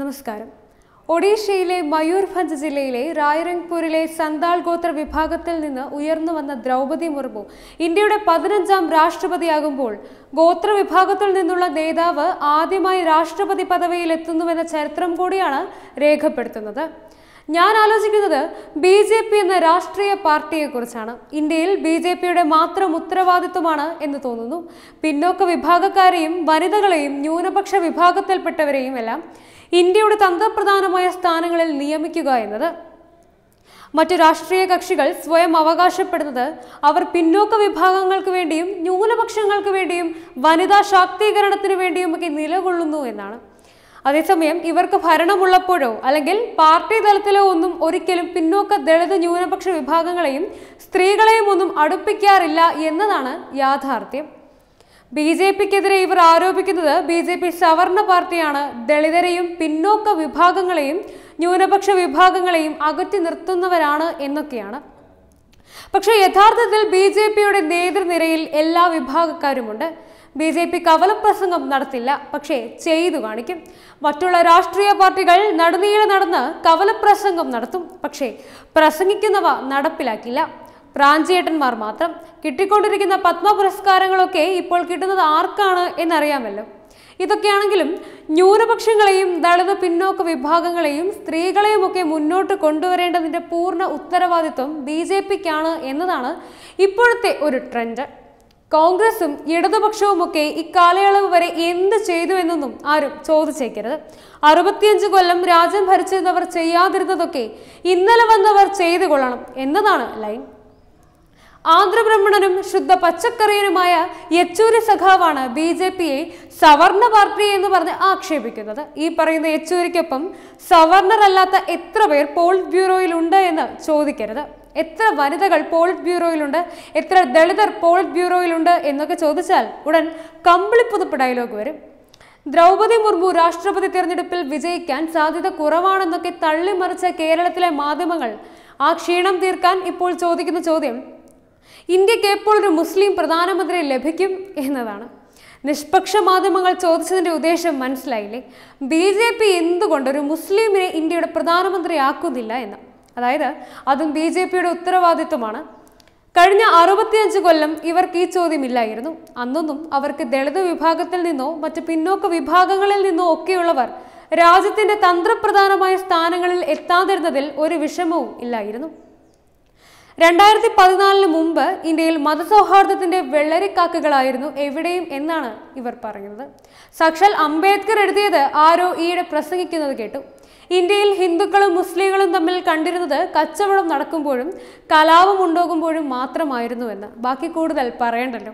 നമസ്കാരം ഒഡീഷയിലെ മയൂർഭഞ്ച് ജില്ലയിലെ റായ്രംഗ്പൂരിലെ സന്താൾ ഗോത്ര വിഭാഗത്തിൽ നിന്ന് ഉയർന്നു വന്ന ദ്രൗപതി മുർമു ഇന്ത്യയുടെ പതിനഞ്ചാം രാഷ്ട്രപതിയാകുമ്പോൾ ഗോത്ര വിഭാഗത്തിൽ നിന്നുള്ള നേതാവ് ആദ്യമായി രാഷ്ട്രപതി പദവിയിൽ എത്തുന്നുവെന്ന ചരിത്രം കൂടിയാണ് രേഖപ്പെടുത്തുന്നത് ഞാൻ ആലോചിക്കുന്നത് ബി ജെ പി എന്ന രാഷ്ട്രീയ പാർട്ടിയെക്കുറിച്ചാണ് ഇന്ത്യയിൽ ബി ജെ പിയുടെ മാത്രം ഉത്തരവാദിത്വമാണ് എന്ന് തോന്നുന്നു പിന്നോക്ക വിഭാഗക്കാരെയും വനിതകളെയും ന്യൂനപക്ഷ വിഭാഗത്തിൽപ്പെട്ടവരെയും എല്ലാം ഇന്ത്യയുടെ തന്ത്രപ്രധാനമായ സ്ഥാനങ്ങളിൽ നിയമിക്കുക എന്നത് മറ്റു രാഷ്ട്രീയ കക്ഷികൾ സ്വയം അവകാശപ്പെടുന്നത് അവർ പിന്നോക്ക വിഭാഗങ്ങൾക്ക് വേണ്ടിയും ന്യൂനപക്ഷങ്ങൾക്ക് വേണ്ടിയും വനിതാ വേണ്ടിയും ഒക്കെ നിലകൊള്ളുന്നു എന്നാണ് അതേസമയം ഇവർക്ക് ഭരണമുള്ളപ്പോഴോ അല്ലെങ്കിൽ പാർട്ടി തലത്തിലോ ഒന്നും ഒരിക്കലും പിന്നോക്ക ദളിത് ന്യൂനപക്ഷ വിഭാഗങ്ങളെയും സ്ത്രീകളെയും ഒന്നും അടുപ്പിക്കാറില്ല എന്നതാണ് യാഥാർത്ഥ്യം ബി ജെ പിക്കെതിരെ ഇവർ ആരോപിക്കുന്നത് ബി ജെ പി സവർണ പാർട്ടിയാണ് ദളിതരെയും പിന്നോക്ക വിഭാഗങ്ങളെയും ന്യൂനപക്ഷ വിഭാഗങ്ങളെയും അകറ്റി നിർത്തുന്നവരാണ് എന്നൊക്കെയാണ് പക്ഷെ യഥാർത്ഥത്തിൽ ബി ജെ പിയുടെ നേതൃനിരയിൽ എല്ലാ വിഭാഗക്കാരുമുണ്ട് ബി ജെ പി കവലപ്രസംഗം നടത്തില്ല പക്ഷേ ചെയ്തു കാണിക്കും മറ്റുള്ള രാഷ്ട്രീയ പാർട്ടികൾ നടുനീളെ നടന്ന് കവലപ്രസംഗം നടത്തും പക്ഷേ പ്രസംഗിക്കുന്നവ നടപ്പിലാക്കില്ല റാഞ്ചിയേട്ടന്മാർ മാത്രം കിട്ടിക്കൊണ്ടിരിക്കുന്ന പത്മ പുരസ്കാരങ്ങളൊക്കെ ഇപ്പോൾ കിട്ടുന്നത് ആർക്കാണ് എന്നറിയാമല്ലോ ഇതൊക്കെയാണെങ്കിലും ന്യൂനപക്ഷങ്ങളെയും ദളിത് പിന്നോക്ക വിഭാഗങ്ങളെയും ഒക്കെ മുന്നോട്ട് കൊണ്ടുവരേണ്ടതിൻ്റെ പൂർണ്ണ ഉത്തരവാദിത്വം ബി ജെ പിക്കാണ് എന്നതാണ് ഇപ്പോഴത്തെ ഒരു ട്രെൻഡ് കോൺഗ്രസും ഒക്കെ ഇക്കാലയളവ് വരെ എന്ത് ചെയ്തു എന്നൊന്നും ആരും ചോദിച്ചേക്കരുത് അറുപത്തിയഞ്ച് കൊല്ലം രാജ്യം ഭരിച്ചിരുന്നവർ ചെയ്യാതിരുന്നതൊക്കെ ഇന്നലെ വന്നവർ ചെയ്തു കൊള്ളണം എന്നതാണ് ലൈൻ ആന്ധ്രബ്രഹ്മണനും ശുദ്ധ പച്ചക്കറിയനുമായ യെച്ചൂരി സഖാവാണ് ബി ജെ പിയെ സവർണ പാർട്ടി എന്ന് പറഞ്ഞ് ആക്ഷേപിക്കുന്നത് ഈ പറയുന്ന യെച്ചൂരിക്കൊപ്പം സവർണറല്ലാത്ത എത്ര പേർ പോളിറ്റ് ബ്യൂറോയിലുണ്ട് എന്ന് ചോദിക്കരുത് എത്ര വനിതകൾ പോളിറ്റ് ബ്യൂറോയിലുണ്ട് എത്ര ദളിതർ പോളിറ്റ് ബ്യൂറോയിലുണ്ട് എന്നൊക്കെ ചോദിച്ചാൽ ഉടൻ കമ്പിളിപ്പുതുപ്പ് ഡയലോഗ് വരും ദ്രൗപദി മുർമു രാഷ്ട്രപതി തിരഞ്ഞെടുപ്പിൽ വിജയിക്കാൻ സാധ്യത കുറവാണെന്നൊക്കെ തള്ളിമറിച്ച കേരളത്തിലെ മാധ്യമങ്ങൾ ആ ക്ഷീണം തീർക്കാൻ ഇപ്പോൾ ചോദിക്കുന്ന ചോദ്യം ഇന്ത്യക്ക് എപ്പോൾ ഒരു മുസ്ലിം പ്രധാനമന്ത്രി ലഭിക്കും എന്നതാണ് നിഷ്പക്ഷ മാധ്യമങ്ങൾ ചോദിച്ചതിൻ്റെ ഉദ്ദേശം മനസ്സിലായില്ലേ ബി ജെ പി എന്തുകൊണ്ട് ഒരു മുസ്ലിമിനെ ഇന്ത്യയുടെ പ്രധാനമന്ത്രിയാക്കുന്നില്ല എന്ന് അതായത് അതും ബി ജെ പിയുടെ ഉത്തരവാദിത്വമാണ് കഴിഞ്ഞ അറുപത്തിയഞ്ച് കൊല്ലം ഇവർക്ക് ഈ ചോദ്യമില്ലായിരുന്നു അന്നൊന്നും അവർക്ക് ദളിത് വിഭാഗത്തിൽ നിന്നോ മറ്റ് പിന്നോക്ക വിഭാഗങ്ങളിൽ നിന്നോ ഒക്കെയുള്ളവർ രാജ്യത്തിന്റെ തന്ത്രപ്രധാനമായ സ്ഥാനങ്ങളിൽ എത്താതിരുന്നതിൽ ഒരു വിഷമവും ഇല്ലായിരുന്നു രണ്ടായിരത്തി പതിനാലിന് മുമ്പ് ഇന്ത്യയിൽ മതസൗഹാർദ്ദത്തിന്റെ വെള്ളരിക്കാക്കുകളായിരുന്നു എവിടെയും എന്നാണ് ഇവർ പറയുന്നത് സക്ഷൽ അംബേദ്കർ എഴുതിയത് ആരോ ഈയിടെ പ്രസംഗിക്കുന്നത് കേട്ടു ഇന്ത്യയിൽ ഹിന്ദുക്കളും മുസ്ലിങ്ങളും തമ്മിൽ കണ്ടിരുന്നത് കച്ചവടം നടക്കുമ്പോഴും കലാപം ഉണ്ടാകുമ്പോഴും മാത്രമായിരുന്നുവെന്ന് ബാക്കി കൂടുതൽ പറയണ്ടല്ലോ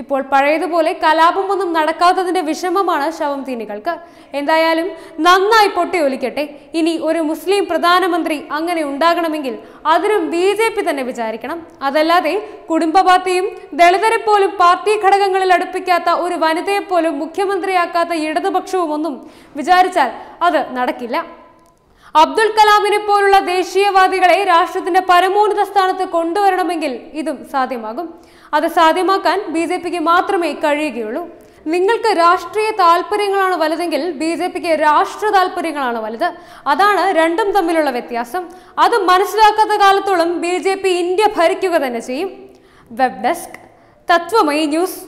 ഇപ്പോൾ പഴയതുപോലെ കലാപം ഒന്നും നടക്കാത്തതിന്റെ വിഷമമാണ് ശവം തീനികൾക്ക് എന്തായാലും നന്നായി പൊട്ടിയൊലിക്കട്ടെ ഇനി ഒരു മുസ്ലിം പ്രധാനമന്ത്രി അങ്ങനെ ഉണ്ടാകണമെങ്കിൽ അതിനും ബി തന്നെ തന്നെ വിചാരിക്കണം അതല്ലാതെ കുടുംബ പാർട്ടിയും ദളിതരെ പോലും പാർട്ടി ഘടകങ്ങളിൽ അടുപ്പിക്കാത്ത ഒരു വനിതയെ മുഖ്യമന്ത്രിയാക്കാത്ത ഇടതുപക്ഷവും ഒന്നും വിചാരിച്ചാൽ അത് നടക്കില്ല അബ്ദുൽ കലാമിനെ പോലുള്ള ദേശീയവാദികളെ രാഷ്ട്രത്തിന്റെ പരമോന്നത സ്ഥാനത്ത് കൊണ്ടുവരണമെങ്കിൽ ഇതും സാധ്യമാകും അത് സാധ്യമാക്കാൻ ബി മാത്രമേ കഴിയുകയുള്ളൂ നിങ്ങൾക്ക് രാഷ്ട്രീയ താല്പര്യങ്ങളാണ് വലുതെങ്കിൽ ബി ജെ പിക്ക് രാഷ്ട്ര താല്പര്യങ്ങളാണ് വലുത് അതാണ് രണ്ടും തമ്മിലുള്ള വ്യത്യാസം അത് മനസ്സിലാക്കാത്ത കാലത്തോളം ബി ഇന്ത്യ ഭരിക്കുക തന്നെ ചെയ്യും വെബ് ഡെസ്ക് തത്വമൈ ന്യൂസ്